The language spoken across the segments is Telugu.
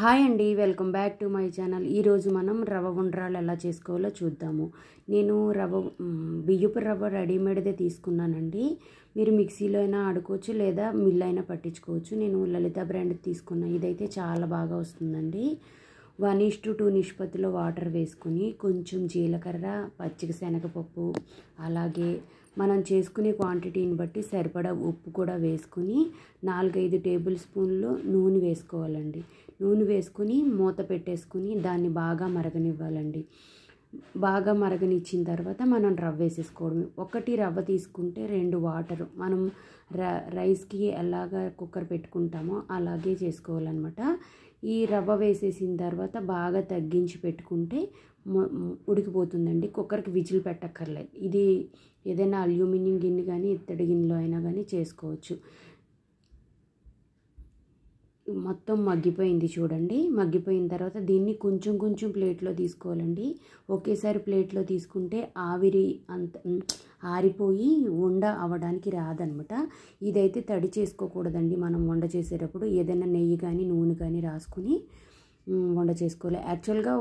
హాయ్ అండి welcome back to my channel ఈరోజు మనం రవ్వ ఉండ్రాలు ఎలా చేసుకోవాలో చూద్దాము నేను రవ్వ బియ్యపు రవ్వ రెడీమేడ్దే తీసుకున్నానండి మీరు మిక్సీలో అయినా ఆడుకోవచ్చు లేదా మిల్ అయినా పట్టించుకోవచ్చు నేను లలిత బ్రాండ్ తీసుకున్నా ఇదైతే చాలా బాగా వస్తుందండి వన్ ఇష్ టు టూ నిష్పత్తిలో వాటర్ వేసుకుని కొంచెం జీలకర్ర పచ్చిక శనగపప్పు అలాగే మనం చేసుకునే క్వాంటిటీని బట్టి సరిపడా ఉప్పు కూడా వేసుకుని నాలుగైదు టేబుల్ స్పూన్లు నూనె వేసుకోవాలండి నూనె వేసుకుని మూత పెట్టేసుకుని దాన్ని బాగా మరగనివ్వాలండి బాగా మరగనిచ్చిన తర్వాత మనం రవ్వ వేసేసుకోవడమే ఒకటి రవ్వ తీసుకుంటే రెండు వాటర్ మనం రైస్కి ఎలాగ కుక్కర్ పెట్టుకుంటామో అలాగే చేసుకోవాలన్నమాట ఈ రవ్వ వేసేసిన తర్వాత బాగా తగ్గించి పెట్టుకుంటే ఉడికిపోతుందండి కుక్కర్కి విజిల్ పెట్టక్కర్లేదు ఇది ఏదైనా అల్యూమినియం గిన్నె కానీ ఇత్తడి గిన్నెలో అయినా కానీ చేసుకోవచ్చు మొత్తం మగ్గిపోయింది చూడండి మగ్గిపోయిన తర్వాత దీన్ని కొంచెం కొంచెం ప్లేట్లో తీసుకోవాలండి ఒకేసారి ప్లేట్లో తీసుకుంటే ఆవిరి అంత ఆరిపోయి వండ అవ్వడానికి రాదనమాట ఇదైతే తడి చేసుకోకూడదండి మనం వండ చేసేటప్పుడు ఏదైనా నెయ్యి కానీ నూనె కానీ రాసుకుని వండ చేసుకోవాలి యాక్చువల్గా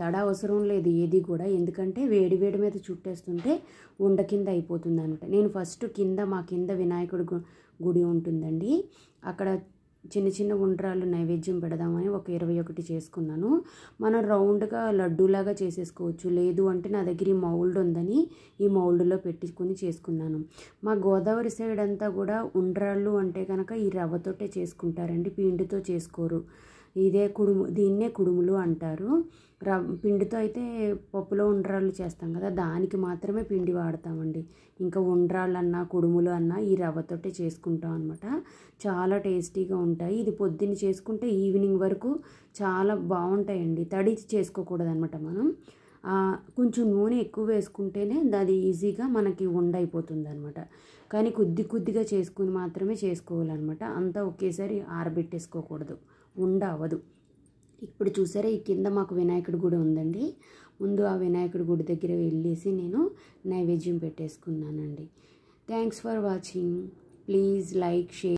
తడ అవసరం లేదు ఏది కూడా ఎందుకంటే వేడి వేడి మీద చుట్టేస్తుంటే ఉండ కింద అయిపోతుంది అనమాట నేను ఫస్ట్ కింద మా కింద వినాయకుడి గుడి ఉంటుందండి అక్కడ చిన్న చిన్న ఉండ్రాలు నైవేద్యం పెడదామని ఒక ఇరవై ఒకటి చేసుకున్నాను మనం రౌండ్గా లడ్డూలాగా చేసేసుకోవచ్చు లేదు అంటే నా దగ్గర ఈ మౌల్డ్ ఉందని ఈ మౌల్డ్లో పెట్టుకుని చేసుకున్నాను మా గోదావరి సైడ్ అంతా కూడా ఉండ్రాళ్ళు అంటే కనుక ఈ రవ్వతోటే చేసుకుంటారండి పిండితో చేసుకోరు ఇదే కుడుము దీన్నే కుడుములు అంటారు రవ్ పిండితో అయితే పప్పులో ఉండ్రాళ్ళు చేస్తాం కదా దానికి మాత్రమే పిండి వాడతామండి ఇంకా ఉండ్రాళ్ళు అన్నా కుడుములు అన్నా ఈ రవ్వతోటే చేసుకుంటాం అనమాట చాలా టేస్టీగా ఉంటాయి ఇది పొద్దున్న చేసుకుంటే ఈవినింగ్ వరకు చాలా బాగుంటాయండి తడి చేసుకోకూడదనమాట మనం కొంచెం నూనె ఎక్కువ వేసుకుంటేనే అది ఈజీగా మనకి అయిపోతుంది అనమాట కానీ కొద్ది కొద్దిగా చేసుకుని మాత్రమే చేసుకోవాలన్నమాట అంతా ఒకేసారి ఆరబెట్టేసుకోకూడదు వండ అవ్వదు ఇప్పుడు చూసారా ఈ కింద మాకు వినాయకుడి గుడి ఉందండి ముందు ఆ వినాయకుడి గుడి దగ్గర వెళ్ళేసి నేను నైవేద్యం పెట్టేసుకున్నానండి thanks for watching please like share